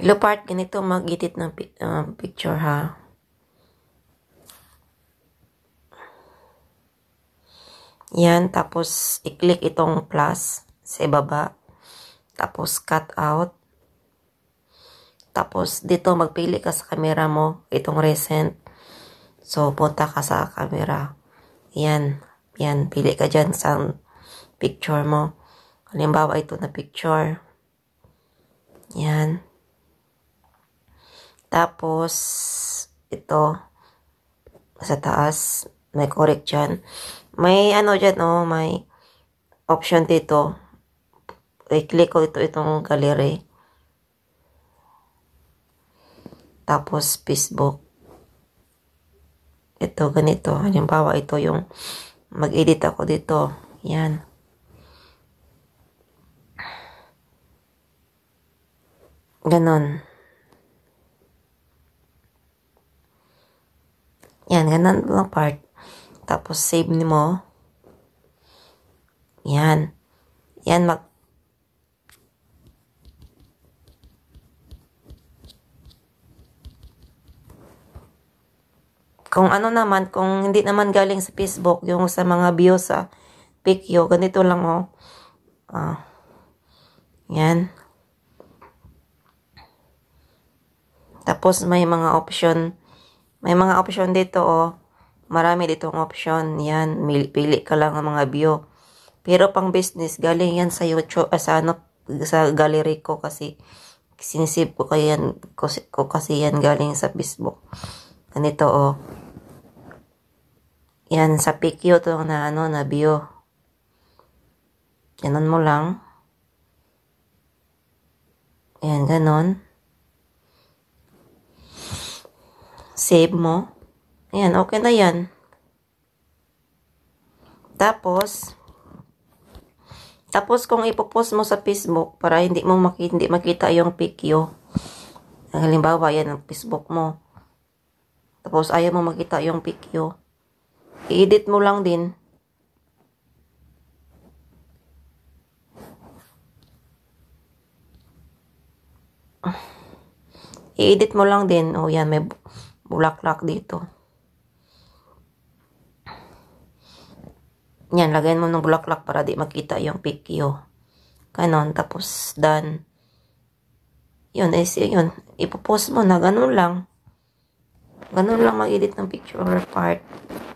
Ilopart, ganito mag-edit ng uh, picture ha. Yan, tapos i-click itong plus sa ibaba. Tapos cut out. Tapos dito magpili ka sa camera mo, itong recent. So punta ka sa camera. Yan, yan, pili ka dyan sa picture mo. Halimbawa ito na picture. Yan. Tapos, ito, sa taas, may correct dyan. May ano dyan, oh, may option dito. I-click ko ito, itong gallery. Tapos, Facebook. Ito, ganito. Halimbawa, ito yung mag-edit ako dito. Yan. Ganon. Yan, ganun lang part. Tapos, save ni mo. Yan. Yan, mag... Kung ano naman, kung hindi naman galing sa Facebook, yung sa mga bio sa Pikyo, ganito lang, oh. Ah. Yan. Tapos, may mga option may mga option dito, oh. Marami ditong option. Yan, pili ka lang ng mga view. Pero pang business, galing yan sa YouTube, ah, sa, ano, sa gallery ko kasi sinisip ko, kaya yan, kasi, ko kasi yan galing sa Facebook. Ganito, oh. Yan, sa PQ to na, ano, na view. Ganon mo lang. Ayan, ganon. Ganon. save mo. Ayan, okay na yan. Tapos, tapos kung ipopost mo sa Facebook para hindi mo makita, hindi makita yung PQ, halimbawa yan ang Facebook mo, tapos ayaw mo makita yung PQ, i-edit mo lang din. I-edit mo lang din. O oh, yan, may bulaklak dito. Yan, lagyan mo ng bulaklak para di makita yung PQ. Ganon, tapos done. Yun, eh, is, yun, ipopost mo na ganun lang. Ganun lang mag-edit ng picture part.